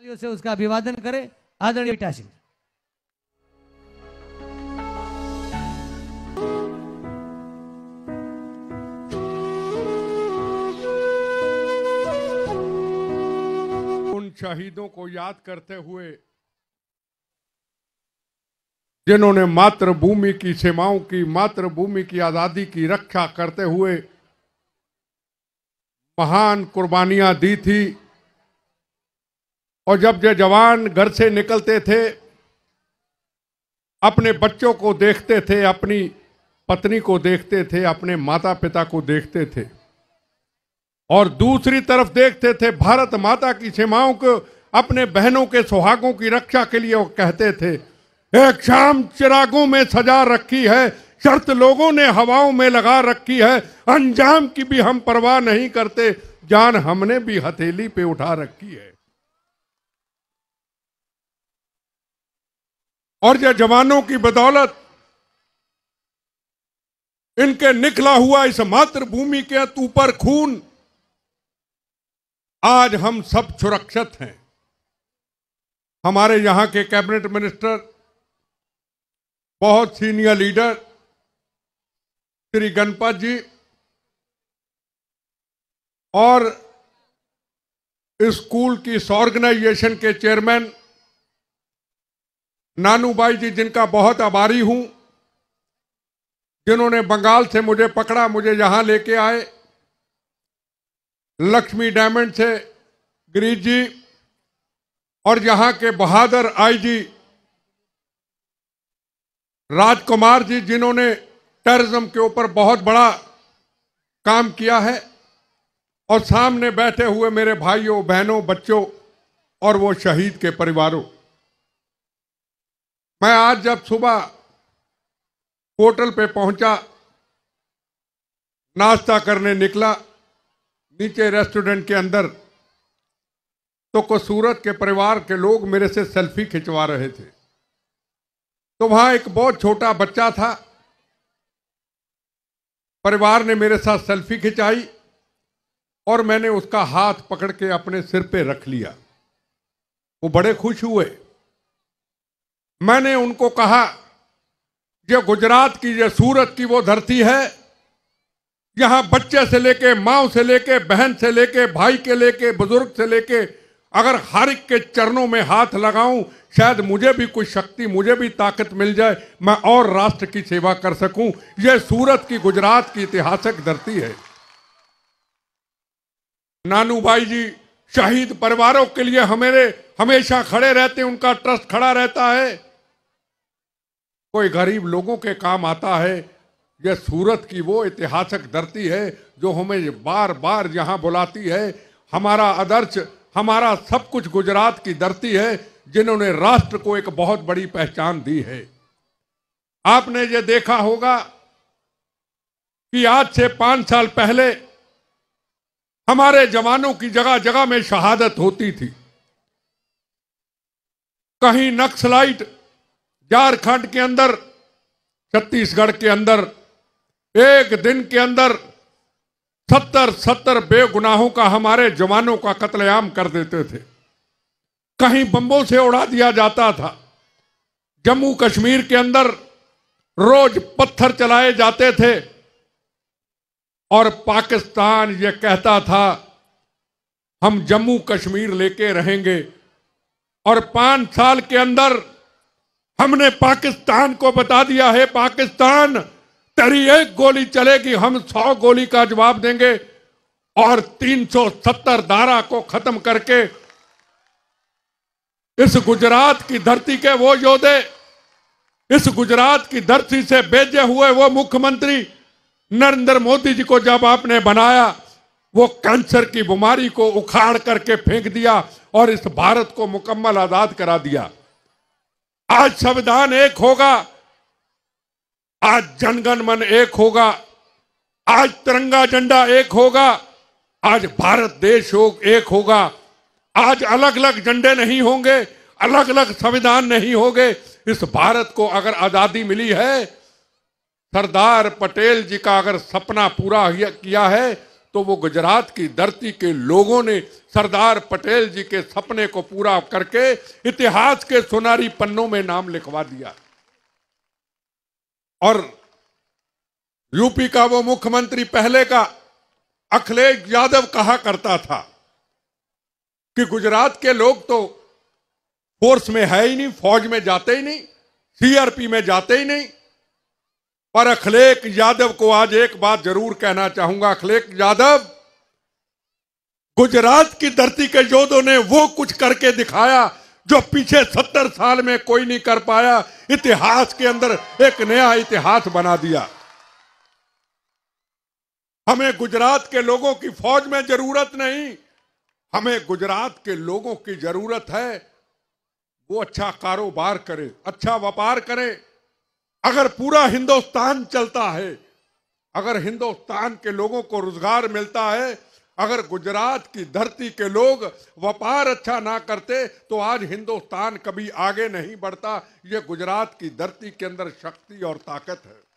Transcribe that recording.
से उसका अभिवादन करें आदरणीय सिंह उन शहीदों को याद करते हुए जिन्होंने मातृभूमि की सीमाओं की मातृभूमि की आजादी की रक्षा करते हुए महान कुर्बानियां दी थी और जब जो जवान घर से निकलते थे अपने बच्चों को देखते थे अपनी पत्नी को देखते थे अपने माता पिता को देखते थे और दूसरी तरफ देखते थे भारत माता की सीमाओं को अपने बहनों के सुहागों की रक्षा के लिए वो कहते थे एक शाम चिरागों में सजा रखी है शर्त लोगों ने हवाओं में लगा रखी है अंजाम की भी हम परवाह नहीं करते जान हमने भी हथेली पे उठा रखी है और ये जवानों की बदौलत इनके निकला हुआ इस मातृभूमि के ऊपर खून आज हम सब सुरक्षित हैं हमारे यहां के कैबिनेट मिनिस्टर बहुत सीनियर लीडर श्री गणपत जी और स्कूल की ऑर्गेनाइजेशन के चेयरमैन नानूबाई जी जिनका बहुत आभारी हूं जिन्होंने बंगाल से मुझे पकड़ा मुझे यहां लेके आए लक्ष्मी डायमंड से गिरीश जी और यहां के बहादुर आई जी राजकुमार जी जिन्होंने टेररिज्म के ऊपर बहुत बड़ा काम किया है और सामने बैठे हुए मेरे भाइयों बहनों बच्चों और वो शहीद के परिवारों मैं आज जब सुबह पोर्टल पे पहुंचा नाश्ता करने निकला नीचे रेस्टोरेंट के अंदर तो कुछ सूरत के परिवार के लोग मेरे से सेल्फी खिंचवा रहे थे तो वहां एक बहुत छोटा बच्चा था परिवार ने मेरे साथ सेल्फी खिंचाई और मैंने उसका हाथ पकड़ के अपने सिर पे रख लिया वो बड़े खुश हुए मैंने उनको कहा जो गुजरात की जो सूरत की वो धरती है यहां बच्चे से लेके माओ से लेके बहन से लेके भाई के लेके बुजुर्ग से लेके अगर हर एक के चरणों में हाथ लगाऊं शायद मुझे भी कुछ शक्ति मुझे भी ताकत मिल जाए मैं और राष्ट्र की सेवा कर सकूं यह सूरत की गुजरात की इतिहासक धरती है नानू भाई जी शहीद परिवारों के लिए हमेरे हमेशा खड़े रहते उनका ट्रस्ट खड़ा रहता है कोई गरीब लोगों के काम आता है यह सूरत की वो ऐतिहासिक धरती है जो हमें बार बार यहाँ बुलाती है हमारा आदर्श हमारा सब कुछ गुजरात की धरती है जिन्होंने राष्ट्र को एक बहुत बड़ी पहचान दी है आपने ये देखा होगा कि आज से पांच साल पहले हमारे जवानों की जगह जगह में शहादत होती थी कहीं नक्सलाइट झारखंड के अंदर छत्तीसगढ़ के अंदर एक दिन के अंदर सत्तर सत्तर बेगुनाहों का हमारे जवानों का कत्लेआम कर देते थे कहीं बम्बों से उड़ा दिया जाता था जम्मू कश्मीर के अंदर रोज पत्थर चलाए जाते थे और पाकिस्तान ये कहता था हम जम्मू कश्मीर लेके रहेंगे और पांच साल के अंदर हमने पाकिस्तान को बता दिया है पाकिस्तान तेरी एक गोली चलेगी हम सौ गोली का जवाब देंगे और 370 धारा को खत्म करके इस गुजरात की धरती के वो योद्धे इस गुजरात की धरती से भेजे हुए वो मुख्यमंत्री नरेंद्र मोदी जी को जब आपने बनाया वो कैंसर की बीमारी को उखाड़ करके फेंक दिया और इस भारत को मुकम्मल आजाद करा दिया आज संविधान एक होगा आज जनगण मन एक होगा आज तिरंगा झंडा एक होगा आज भारत देश हो, एक होगा आज अलग अलग झंडे नहीं होंगे अलग अलग संविधान नहीं होंगे इस भारत को अगर आजादी मिली है सरदार पटेल जी का अगर सपना पूरा किया है तो वो गुजरात की धरती के लोगों ने सरदार पटेल जी के सपने को पूरा करके इतिहास के सुनारी पन्नों में नाम लिखवा दिया और यूपी का वो मुख्यमंत्री पहले का अखिलेश यादव कहा करता था कि गुजरात के लोग तो फोर्स में है ही नहीं फौज में जाते ही नहीं सीआरपी में जाते ही नहीं पर अखिलेश यादव को आज एक बात जरूर कहना चाहूंगा अखिलेश यादव गुजरात की धरती के योद्धों ने वो कुछ करके दिखाया जो पीछे सत्तर साल में कोई नहीं कर पाया इतिहास के अंदर एक नया इतिहास बना दिया हमें गुजरात के लोगों की फौज में जरूरत नहीं हमें गुजरात के लोगों की जरूरत है वो अच्छा कारोबार करे अच्छा व्यापार करे अगर पूरा हिंदुस्तान चलता है अगर हिंदुस्तान के लोगों को रोजगार मिलता है अगर गुजरात की धरती के लोग व्यापार अच्छा ना करते तो आज हिंदुस्तान कभी आगे नहीं बढ़ता ये गुजरात की धरती के अंदर शक्ति और ताकत है